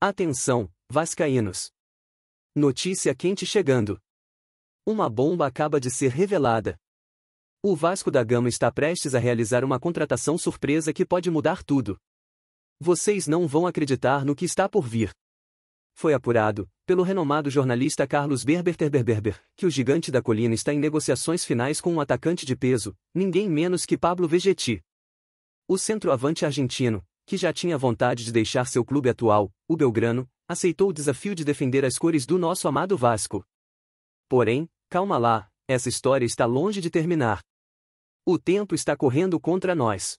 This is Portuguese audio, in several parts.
Atenção, vascaínos! Notícia quente chegando. Uma bomba acaba de ser revelada. O Vasco da Gama está prestes a realizar uma contratação surpresa que pode mudar tudo. Vocês não vão acreditar no que está por vir. Foi apurado, pelo renomado jornalista Carlos Berber que o gigante da colina está em negociações finais com um atacante de peso, ninguém menos que Pablo Vegetti. O centroavante argentino, que já tinha vontade de deixar seu clube atual, o Belgrano, aceitou o desafio de defender as cores do nosso amado Vasco. Porém, calma lá, essa história está longe de terminar. O tempo está correndo contra nós.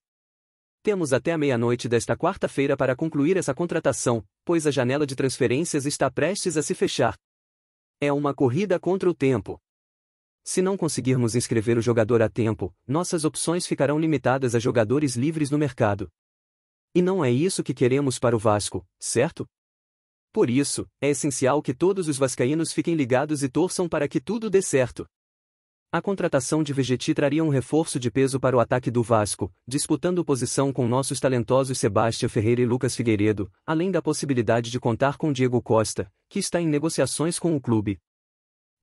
Temos até a meia-noite desta quarta-feira para concluir essa contratação, pois a janela de transferências está prestes a se fechar. É uma corrida contra o tempo. Se não conseguirmos inscrever o jogador a tempo, nossas opções ficarão limitadas a jogadores livres no mercado. E não é isso que queremos para o Vasco, certo? Por isso, é essencial que todos os vascaínos fiquem ligados e torçam para que tudo dê certo. A contratação de Vegeti traria um reforço de peso para o ataque do Vasco, disputando posição com nossos talentosos Sebastião Ferreira e Lucas Figueiredo, além da possibilidade de contar com Diego Costa, que está em negociações com o clube.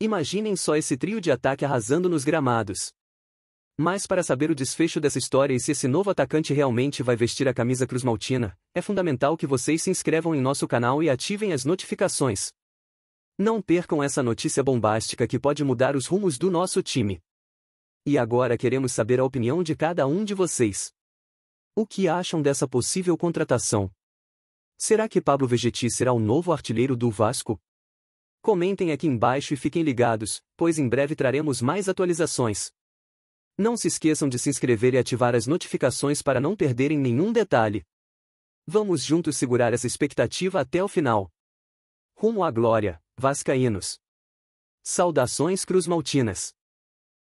Imaginem só esse trio de ataque arrasando nos gramados. Mas para saber o desfecho dessa história e se esse novo atacante realmente vai vestir a camisa cruzmaltina, é fundamental que vocês se inscrevam em nosso canal e ativem as notificações. Não percam essa notícia bombástica que pode mudar os rumos do nosso time. E agora queremos saber a opinião de cada um de vocês. O que acham dessa possível contratação? Será que Pablo Vegetti será o novo artilheiro do Vasco? Comentem aqui embaixo e fiquem ligados, pois em breve traremos mais atualizações. Não se esqueçam de se inscrever e ativar as notificações para não perderem nenhum detalhe. Vamos juntos segurar essa expectativa até o final. Rumo à glória, Vascaínos. Saudações Cruz Maltinas.